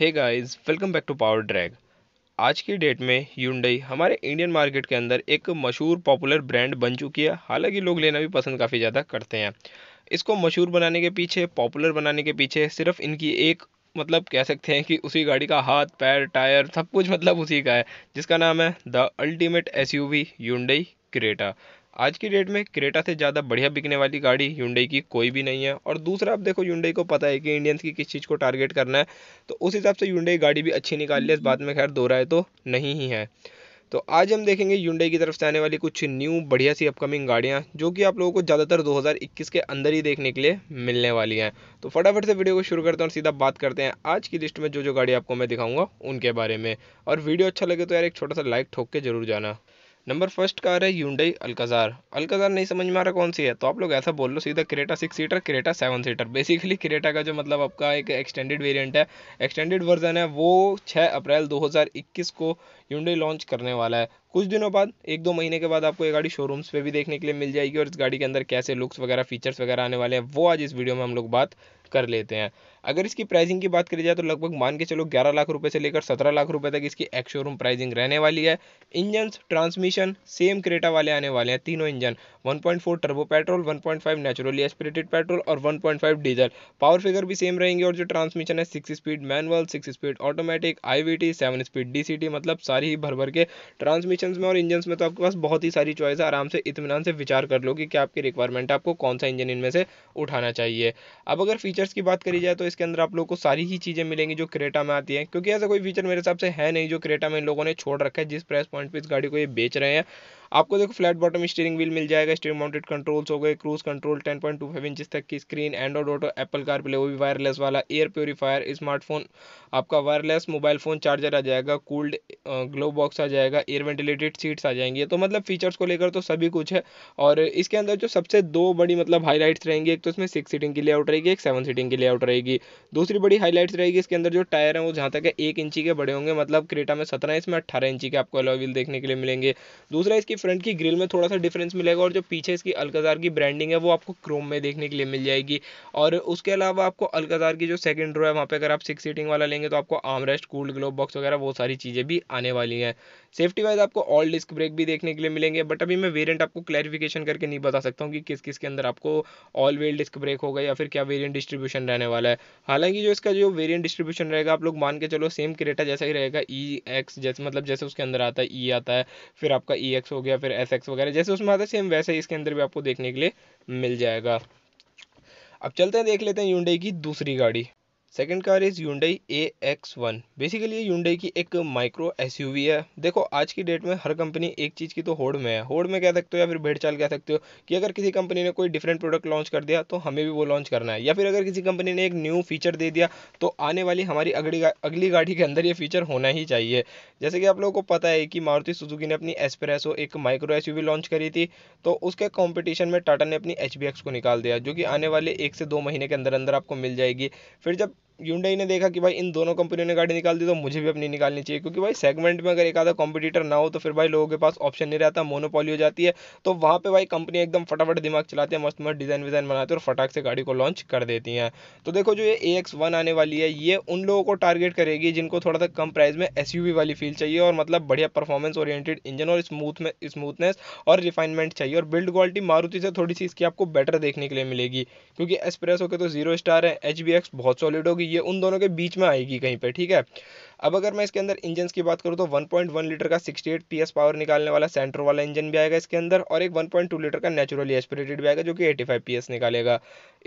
hey guys welcome back to power drag आज की date में यूंडई हमारे इंडियन मार्केट के अंदर एक मशहूर पॉपुलर ब्रांड बन चुकी है हालांकि लोग लेना भी पसंद काफ़ी ज़्यादा करते हैं इसको मशहूर बनाने के पीछे पॉपुलर बनाने के पीछे सिर्फ इनकी एक मतलब कह सकते हैं कि उसी गाड़ी का हाथ पैर टायर सब कुछ मतलब उसी का है जिसका नाम है the ultimate S U V Creta आज की डेट में क्रेटा से ज़्यादा बढ़िया बिकने वाली गाड़ी ह्यूंडई की कोई भी नहीं है और दूसरा आप देखो ह्यूंडई को पता है कि इंडियंस की किस चीज़ को टारगेट करना है तो उस हिसाब से की गाड़ी भी अच्छी निकाल ली है इस बात में खैर दो राय तो नहीं ही है तो आज हम देखेंगे यूंडई की तरफ से आने वाली कुछ न्यू बढ़िया सी अपकमिंग गाड़ियाँ जो कि आप लोगों को ज़्यादातर 2021 के अंदर ही देखने के लिए मिलने वाली हैं तो फटाफट से वीडियो को शुरू करते हैं और सीधा बात करते हैं आज की लिस्ट में जो जो गाड़ी आपको मैं दिखाऊंगा उनके बारे में और वीडियो अच्छा लगे तो यार एक छोटा सा लाइक ठोक के जरूर जाना नंबर फर्स्ट कार है यूंडई अलकाजार अलकाजार नहीं समझ में आ रहा कौन सी है तो आप लोग ऐसा बोल लो सीधा Creta six seater Creta seven seater basically Creta का जो मतलब आपका एक एक्सटेंडेड वेरिएंट है एक्सटेंडेड वर्जन है वो 6 अप्रैल 2021 को यूंडई लॉन्च करने वाला है कुछ दिनों बाद एक दो महीने के बाद आपको ये गाड़ी शोरूम्स पे भी देखने के लिए मिल जाएगी और इस गाड़ी के अंदर कैसे लुक्स वगैरह फीचर्स वगैरह आने वाले हैं वो आज इस वीडियो में हम लोग बात कर लेते हैं अगर इसकी प्राइसिंग की बात करी जाए तो लगभग मान के चलो 11 लाख रुपए से लेकर 17 लाख रुपए तक इसकी एक्स शोरूम प्राइसिंग रहने वाली है इंजन ट्रांसमिशन सेम क्रेटा वाले आने वाले हैं तीनों engine 1.4 turbo petrol 1.5 naturally aspirated petrol और 1.5 डीजल पावर फिगर भी सेम रहेंगे और जो ट्रांसमिशन है six speed manual six speed automatic आई सेवन स्पीड डी मतलब सारी ही भर भर के ट्रांसमिशन में और इंजन में तो आपके पास बहुत ही सारी चॉइस है आराम से इतमान से विचार कर लो कि क्या आपकी रिक्वायरमेंट है आपको कौन सा इंजन इनमें से उठाना चाहिए अब अगर फीचर फीचर्स की बात करी जाए तो इसके अंदर आप लोग को सारी ही चीज़ें मिलेंगी जो क्रेटा में आती है क्योंकि ऐसा कोई फीचर मेरे हिसाब से है नहीं जो क्रेटा में इन लोगों ने छोड़ रखा है जिस प्राइस पॉइंट पर इस गाड़ी को ये बेच रहे हैं आपको देखो फ्लैट बॉटम स्टीयरिंग व्हील मिल जाएगा स्टीयर माउंटेड कंट्रोल्स हो गए क्रूज कंट्रोल 10.25 इंच तक की screen Android auto Apple car play वो भी वायरलेस वाला एयर प्योरीफायर स्मार्टफोन आपका वायरलेस मोबाइल फ़ोन चार्जर आ जाएगा कूल्ड ग्लो बॉक्स आ जाएगा एयर वेंटिलेटेड सीट्स आ जाएंगी तो मतलब फीचर्स को लेकर तो सभी कुछ है और इसके अंदर जो सबसे दो बड़ी मतलब हाईलाइट्स रहेंगी एक तो इसमें सिक्स सीटिंग की लेआउट रहेगी एक सेवन सीटिंग की लेआउट रहेगी दूसरी बड़ी हाईलाइट्स रहेगी इसके अंदर जो टायर है वो जहाँ तक है एक इंची के बड़े होंगे मतलब क्रेटा में सत्रह इसमें अट्ठारह इंची के आपको अलॉय व्हील देखने के लिए मिलेंगे दूसरा इसकी फ्रंट की ग्रिल में थोड़ा सा डिफरेंस मिलेगा और जो पीछे इसकी अलकाजार की ब्रांडिंग है वो आपको क्रोम में देखने के लिए मिल जाएगी और उसके अलावा आपको अलकाजार की जो सेकेंड रो है वहाँ पर अगर आप सिक्स सीटिंग वाला लेंगे तो आपको आमरेस्ट कूल्ड ग्लोब बॉक्स वगैरह वो सारी चीज़ें भी आने वाली हैं सेफ्टी वाइज आपको ऑल डिस्क ब्रेक भी देखने के लिए मिलेंगे बट अभी मैं वेरियंट आपको क्लैरिफिकेशन करके नहीं बता सकता हूँ कि किस किस के अंदर आपको ऑल व्हील डिस्क ब्रेक होगा या फिर क्या वेरियंट डिस्ट्रीब्यूशन रहने वाला है हालांकि जो इसका जो वेरियंट डिस्ट्रीब्यूशन रहेगा आप लोग मान के चलो सेम क्रेटा जैसा ही रहेगा ई e एक्स जैसे मतलब जैसे उसके अंदर आता है ई e आता है फिर आपका ई e एक्स हो गया गया फिर एस एक्स वगैरह जैसे उसमें आता है सेम वैसे ही इसके अंदर भी आपको देखने के लिए मिल जाएगा अब चलते हैं देख लेते हैं यूंडई की दूसरी गाड़ी second car is Hyundai A X one basically ये यूंडई की एक माइक्रो एस यू वी है देखो आज की डेट में हर कंपनी एक चीज़ की तो होड़ में है होड़ में कह सकते हो या फिर भेड़चाल कह सकते हो कि अगर किसी कंपनी ने कोई डिफरेंट प्रोडक्ट लॉन्च कर दिया तो हमें भी वो लॉन्च करना है या फिर अगर किसी कंपनी ने एक न्यू फीचर दे दिया तो आने वाली हमारी अगली अगली गाड़ी के अंदर ये फीचर होना ही चाहिए जैसे कि आप लोगों को पता है कि मारुति सुजुकी ने अपनी एस्प्रेसो एक माइक्रो एस लॉन्च करी थी तो उसके कॉम्पिटिशन में टाटा ने अपनी एच को निकाल दिया जो कि आने वाले एक से दो महीने के अंदर अंदर आपको मिल जाएगी फिर जब यूंडाई ने देखा कि भाई इन दोनों कंपनियों ने गाड़ी निकाल दी तो मुझे भी अपनी निकालनी चाहिए क्योंकि भाई सेगमेंट में अगर एक आधा कॉम्पिटिटर ना हो तो फिर भाई लोगों के पास ऑप्शन नहीं रहता मोनोपोली हो जाती है तो वहाँ पर भाई कंपनी एकदम फटाफट दिमाग चलाती है मस्त मस्त डिज़ाइन विज़ाइन बनाते है और फटाक से गाड़ी को लॉन्च कर देती हैं तो देखो जो ये ए एक्स वन आने वाली है ये उन लोगों को टारगेट करेगी जिनको थोड़ा सा कम प्राइस में एस वाली फील चाहिए और मतलब बढ़िया परफॉर्मेंस ओरिएटेड इंजन और स्मूथ में स्मूथनेस और रिफाइनमेंट चाहिए और बिल्ड क्वालिटी मारुति से थोड़ी सी इसकी आपको बेटर देखने के लिए मिलेगी क्योंकि एस्प्रेसो के तो जीरो स्टार है एच बहुत सॉलिड होगी ये उन दोनों के बीच में आएगी कहीं पे ठीक है अब अगर मैं इसके अंदर इंजन की बात करूँ तो 1.1 लीटर का 68 एट पावर निकालने वाला सेंटर वाला इंजन भी आएगा इसके अंदर और एक 1.2 लीटर का नेचुरली एस्पिरेटेड भी आएगा जो कि 85 फाइव निकालेगा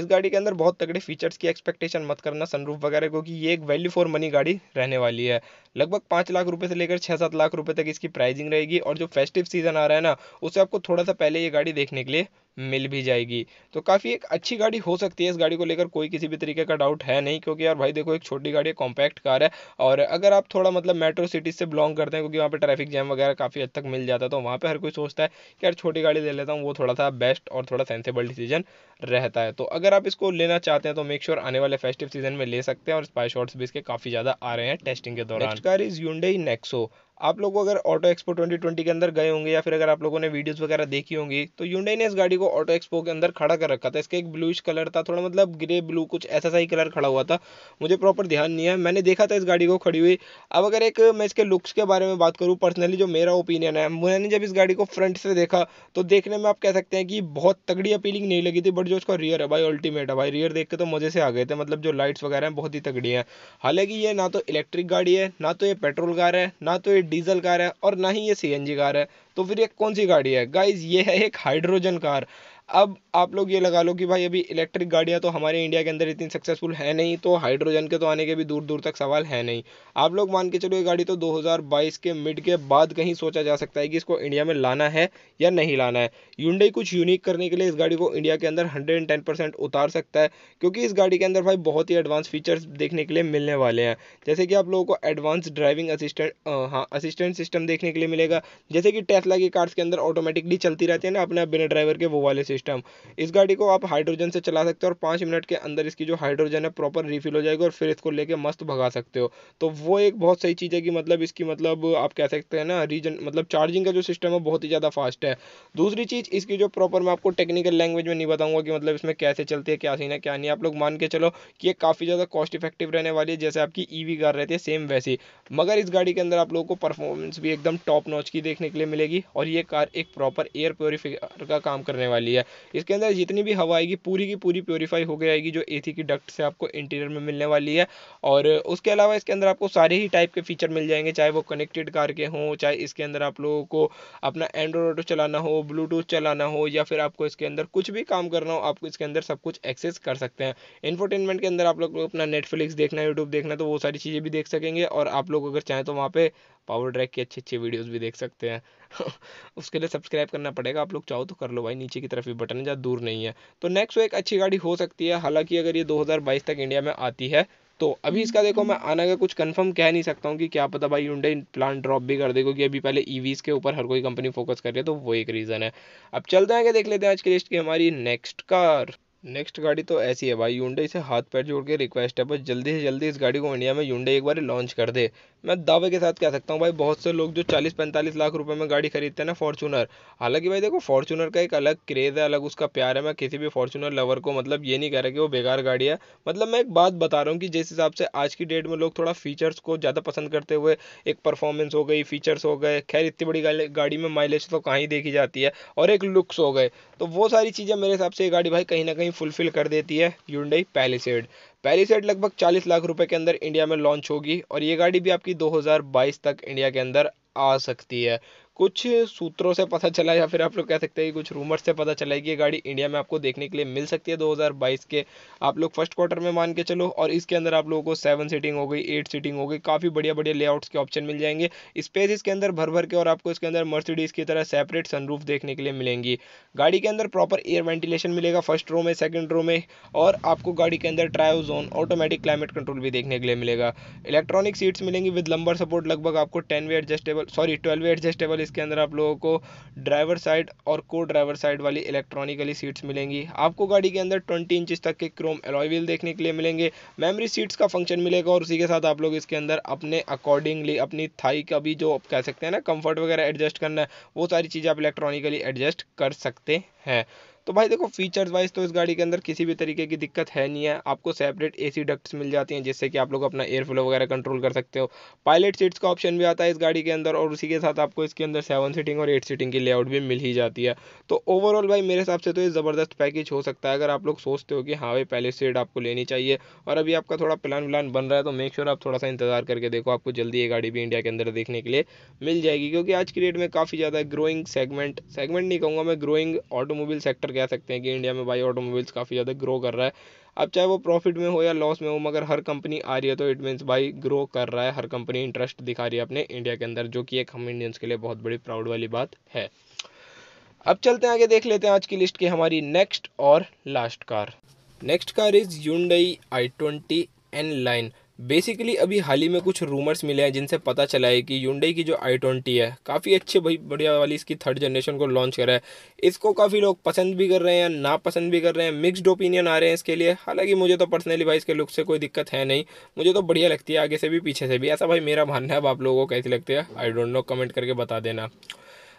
इस गाड़ी के अंदर बहुत तगड़े फीचर्स की एक्सपेक्टेशन मत करना सनरूफ वगैरह क्योंकि ये एक वैल्यू फॉर मनी गाड़ी रहने वाली है लगभग पाँच लाख रुपये से लेकर छः सात लाख रुपये तक इसकी प्राइजिंग रहेगी और जो फेस्टिव सीजन आ रहा है ना उसे आपको थोड़ा सा पहले ये गाड़ी देखने के लिए मिल भी जाएगी तो काफ़ी एक अच्छी गाड़ी हो सकती है इस गाड़ी को लेकर कोई किसी भी तरीके का डाउट है नहीं क्योंकि यार भाई देखो एक छोटी गाड़ी है कॉम्पैक्ट कार है और अगर आप थोड़ा मतलब मेट्रो सिटी से बिलोंग करते हैं क्योंकि वहाँ पर ट्रैफिक जैम वगैरह काफ़ी हद तक मिल जाता है तो वहाँ पर हर कोई सोचता है कि यार छोटी गाड़ी ले लेता हूँ वो थोड़ा सा बेस्ट और थोड़ा सेंसेबल डिसीजन रहता है तो अगर आप इसको लेना चाहते हैं तो मेक श्योर आने वाले फेस्टिव सीजन में ले सकते हैं और स्पाई शॉर्ट्स भी इसके काफ़ी ज़्यादा आ रहे हैं टेस्टिंग के दौरान कार इज़ यूंडई नेक्सो आप लोग अगर ऑटो एक्सपो 2020 के अंदर गए होंगे या फिर अगर आप लोगों ने वीडियोस वगैरह देखी होंगी तो यूंडाई ने इस गाड़ी को ऑटो एक्सपो के अंदर खड़ा कर रखा था इसका एक ब्लूइश कलर था थोड़ा मतलब ग्रे ब्लू कुछ ऐसा सा ही कलर खड़ा हुआ था मुझे प्रॉपर ध्यान नहीं है मैंने देखा था इस गाड़ी को खड़ी हुई अब अगर एक मैं इसके लुक्स के बारे में बात करूँ पर्सनली जो मेरा ओपिनियन है मैंने जब इस गाड़ी को फ्रंट से देखा तो देखने में आप कह सकते हैं कि बहुत तगड़ी अपीलिंग नहीं लगी थी बट जो उसका रियर है भाई अल्टीमेट है भाई रियर देख के तो मज़े से आ गए थे मतलब जो लाइट्स वगैरह हैं बहुत ही तगड़ी हैं हालांकि ये ना तो इलेक्ट्रिक गाड़ी है ना तो ये पेट्रोल कार है ना तो ये डीजल कार है और ना ही ये सी कार है तो फिर ये कौन सी गाड़ी है गाइज ये है एक हाइड्रोजन कार अब आप लोग ये लगा लो कि भाई अभी इलेक्ट्रिक गाड़ियाँ तो हमारे इंडिया के अंदर इतनी सक्सेसफुल है नहीं तो हाइड्रोजन के तो आने के भी दूर दूर तक सवाल है नहीं आप लोग मान के चलो ये गाड़ी तो 2022 के मिड के बाद कहीं सोचा जा सकता है कि इसको इंडिया में लाना है या नहीं लाना है यूंडई कुछ यूनिक करने के लिए इस गाड़ी को इंडिया के अंदर हंड्रेड उतार सकता है क्योंकि इस गाड़ी के अंदर भाई बहुत ही एडवांस फीचर्स देखने के लिए मिलने वाले हैं जैसे कि आप लोगों को एडवांस ड्राइविंग असिस्टेंट हाँ असिस्टेंट सिस्टम देखने के लिए मिलेगा जैसे कि टेस्ला की कार्स के अंदर ऑटोमेटिकली चलती रहती है ना अपने बिना ड्राइवर के वो वाले सिस्टम सिस्टम इस गाड़ी को आप हाइड्रोजन से चला सकते हो और पाँच मिनट के अंदर इसकी जो हाइड्रोजन है प्रॉपर रिफिल हो जाएगी और फिर इसको लेके मस्त भगा सकते हो तो वो एक बहुत सही चीज़ है कि मतलब इसकी मतलब आप कह सकते हैं ना रीजन मतलब चार्जिंग का जो सिस्टम है बहुत ही ज़्यादा फास्ट है दूसरी चीज़ इसकी जो प्रॉपर मैं आपको टेक्निकल लैंग्वेज में नहीं बताऊँगा कि मतलब इसमें कैसे चलती है क्या सीन है क्या नहीं आप लोग मान के चलो कि ये काफ़ी ज़्यादा कॉस्ट इफेक्टिव रहने वाली है जैसे आपकी ई e वी कार रहती है सेम वैसी मगर इस गाड़ी के अंदर आप लोगों को परफॉर्मेंस भी एकदम टॉप नॉच की देखने के लिए मिलेगी और ये कार एक प्रॉपर एयर प्योरीफायर का काम करने वाली है इसके अंदर जितनी भी हवा आएगी पूरी की पूरी प्योरीफाई हो जाएगी आएगी जो ए की डक्ट से आपको इंटीरियर में मिलने वाली है और उसके अलावा इसके अंदर आपको सारे ही टाइप के फीचर मिल जाएंगे चाहे वो कनेक्टेड कार के हों चाहे इसके अंदर आप लोगों को अपना एंड्रॉयडो चलाना हो ब्लूटूथ चलाना हो या फिर आपको इसके अंदर कुछ भी काम करना हो आपको इसके अंदर सब कुछ एक्सेस कर सकते हैं इन्फोटेनमेंट के अंदर आप लोग अपना नेटफ्लिक्स देखना यूट्यूब देखना तो वो सारी चीज़ें भी देख सकेंगे और आप लोग अगर चाहें तो वहाँ पर पावर ट्रैक की अच्छी अच्छी वीडियोज भी देख सकते हैं उसके लिए सब्सक्राइब करना पड़ेगा आप लोग चाहो तो कर लो भाई नीचे की तरफ भी बटन ज़्यादा दूर नहीं है तो नेक्स्ट वो एक अच्छी गाड़ी हो सकती है हालांकि अगर ये 2022 तक इंडिया में आती है तो अभी इसका देखो मैं आने का कुछ कंफर्म कह नहीं सकता हूँ कि क्या पता भाई यूडे प्लान ड्रॉप भी कर दे क्योंकि अभी पहले ईवीज़ e के ऊपर हर कोई कंपनी फोकस कर रही है तो वो एक रीज़न है अब चलते हैं कि देख लेते हैं आज की लिस्ट की हमारी नेक्स्ट कार नेक्स्ट गाड़ी तो ऐसी है भाई यूंडे से हाथ पैर जोड़ के रिक्वेस्ट है बस जल्दी से जल्दी इस गाड़ी को इंडिया में यूंडे एक बार लॉन्च कर दे मैं दावे के साथ कह सकता हूँ भाई बहुत से लोग जो चालीस पैंतालीस लाख रुपए में गाड़ी खरीदते हैं ना फॉर्चूनर हालांकि भाई देखो फॉर्चूनर का एक अलग क्रेज़ है अलग उसका प्यार है मैं किसी भी फॉर्चूनर लवर को मतलब ये नहीं कह रहा कि वो बेकार गाड़ी है मतलब मैं एक बात बता रहा हूँ कि जिस हिसाब से आज की डेट में लोग थोड़ा फीचर्स को ज़्यादा पसंद करते हुए एक परफॉर्मेंस हो गई फीचर्स हो गए खैर इतनी बड़ी गाड़ी में माइलेज तो कहाँ ही देखी जाती है और एक लुक्स हो गए तो वो सारी चीज़ें मेरे हिसाब से ये गाड़ी भाई कहीं ना कहीं फुलफिल कर देती है यूंडई पैलिसेड पहली सेट लगभग 40 लाख रुपए के अंदर इंडिया में लॉन्च होगी और ये गाड़ी भी आपकी 2022 तक इंडिया के अंदर आ सकती है कुछ सूत्रों से पता चला या फिर आप लोग कह सकते हैं कि कुछ रूमर्स से पता चला है कि ये गाड़ी इंडिया में आपको देखने के लिए मिल सकती है 2022 के आप लोग फर्स्ट क्वार्टर में मान के चलो और इसके अंदर आप लोगों को सेवन सीटिंग हो गई एट सीटिंग हो गई काफ़ी बढ़िया बढ़िया लेआउट्स के ऑप्शन मिल जाएंगे स्पेस इसके अंदर भर भर के और आपको इसके अंदर मर्सिडीज़ की तरह सेपरेट सनरूफ देखने के लिए मिलेंगी गाड़ी के अंदर प्रॉपर एयर वेंटिलेशन मिलेगा फर्स्ट रो में सेकेंड रो में और आपको गाड़ी के अंदर trio zone automatic climate control भी देखने के लिए मिलेगा इलेक्ट्रॉनिक सीट्स मिलेंगी विद लंबर सपोर्ट लगभग आपको ten way adjustable sorry twelve way adjustable जिसके अंदर आप लोगों को ड्राइवर साइड और को ड्राइवर साइड वाली इलेक्ट्रॉनिकली सीट्स मिलेंगी आपको गाड़ी के अंदर ट्वेंटी इंचज तक के क्रोम एलॉयल देखने के लिए मिलेंगे मेमोरी सीट्स का फंक्शन मिलेगा और उसी के साथ आप लोग इसके अंदर अपने अकॉर्डिंगली अपनी थाई का भी जो कह सकते हैं ना कंफर्ट वगैरह एडजस्ट करना है वो सारी चीज़ें आप इलेक्ट्रॉनिकली एडजस्ट कर सकते हैं तो भाई देखो फीचर्स वाइज तो इस गाड़ी के अंदर किसी भी तरीके की दिक्कत है नहीं है आपको सेपरेट एसी डक्ट्स मिल जाती हैं जिससे कि आप लोग अपना एयर फ्लो वगैरह कंट्रोल कर सकते हो पायलट सीट्स का ऑप्शन भी आता है इस गाड़ी के अंदर और उसी के साथ आपको इसके अंदर सेवन सीटिंग और एट सीटिंग की लेआउट भी मिल ही जाती है तो ओवरऑल भाई मेरे हिसाब से तो ये ज़बरदस्त पैकेज हो सकता है अगर आप लोग सोचते हो कि हाँ भाई पहले सीट आपको लेनी चाहिए और अभी आपका थोड़ा प्लान व्लान बन रहा है तो मेक श्योर आप थोड़ा सा इंतजार करके देखो आपको जल्दी ये गाड़ी भी इंडिया के अंदर देखने के लिए मिल जाएगी क्योंकि आज की डेट में काफ़ी ज़्यादा ग्रोइंग सेगमेंट सेगमेंट नहीं कहूँगा मैं ग्रोइंग ऑटोमोबाइल सेक्टर कह सकते हैं कि इंडिया में भाई ऑटोमोबाइल्स काफ़ी ज़्यादा ग्रो कर रहा है अब चाहे वो प्रॉफिट में हो या लॉस में हो मगर हर कंपनी आ रही है तो इट मीन्स भाई ग्रो कर रहा है हर कंपनी इंटरेस्ट दिखा रही है अपने इंडिया के अंदर जो कि एक हम इंडियंस के लिए बहुत बड़ी प्राउड वाली बात है अब चलते हैं आगे देख लेते हैं आज की लिस्ट की हमारी नेक्स्ट और last car next car is Hyundai i twenty N line basically अभी हाल ही में कुछ रूमर्स मिले हैं जिनसे पता चला है कि यूंडई की जो आई ट्वेंटी है काफ़ी अच्छे भाई बढ़िया वाली इसकी थर्ड जनरेशन को लॉन्च करा है इसको काफ़ी लोग पसंद भी कर रहे हैं नापसंद भी कर रहे हैं मिक्सड ओपिनियन आ रहे हैं इसके लिए हालांकि मुझे तो पर्सनली भाई इसके लुक से कोई दिक्कत है नहीं मुझे तो बढ़िया लगती है आगे से भी पीछे से भी ऐसा भाई मेरा मानना है अब आप लोगों को कैसे लगती है आई डोंट नो कमेंट करके बता देना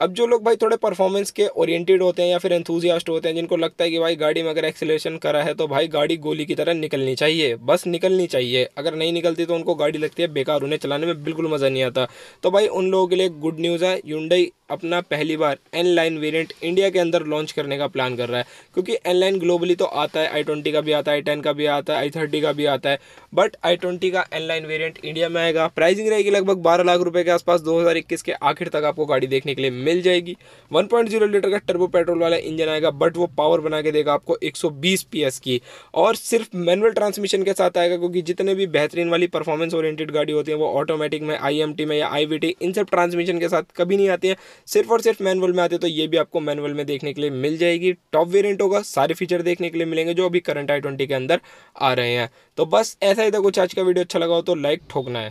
अब जो लोग भाई थोड़े परफॉर्मेंस के ओरिएंटेड होते हैं या फिर एंथुजियास्ट होते हैं जिनको लगता है कि भाई गाड़ी में अगर एक्सेलेशन करा है तो भाई गाड़ी गोली की तरह निकलनी चाहिए बस निकलनी चाहिए अगर नहीं निकलती तो उनको गाड़ी लगती है बेकार उन्हें चलाने में बिल्कुल मज़ा नहीं आता तो भाई उन लोगों के लिए गुड न्यूज़ है यूडई अपना पहली बार एन लाइन वेरियंट इंडिया के अंदर लॉन्च करने का प्लान कर रहा है क्योंकि एन लाइन ग्लोबली तो आता है आई ट्वेंटी का भी आता है आई टेन का भी आता है आई थर्टी का भी आता है बट आई ट्वेंटी का एन लाइन वेरियंट इंडिया में आएगा प्राइसिंग रहेगी लगभग बारह लाख रुपये के आसपास दो हज़ार इक्कीस के आखिर तक आपको गाड़ी देखने के लिए मिल जाएगी वन पॉइंट जीरो लीटर का टर्बो पेट्रोल वाला इंजन आएगा बट वो पावर बना के देगा आपको एक सौ बीस पी एस की और सिर्फ मैनुअल ट्रांसमिशन के साथ आएगा क्योंकि जितने भी बेहतरीन वाली परफॉर्मेंस ओरिएंटेड गाड़ी होती है वो ऑटोमेटिक में आई एम टी में या आई वी टी इन सब ट्रांसमिशन के साथ कभी नहीं आती है सिर्फ और सिर्फ मैनुअल में आते तो ये भी आपको मैनुअल में देखने के लिए मिल जाएगी टॉप वेरियंट होगा सारे फीचर देखने के लिए मिलेंगे जो अभी करंट आई ट्वेंटी के अंदर आ रहे हैं तो बस ऐसा ही था कुछ आज का वीडियो अच्छा लगा हो तो लाइक ठोकना है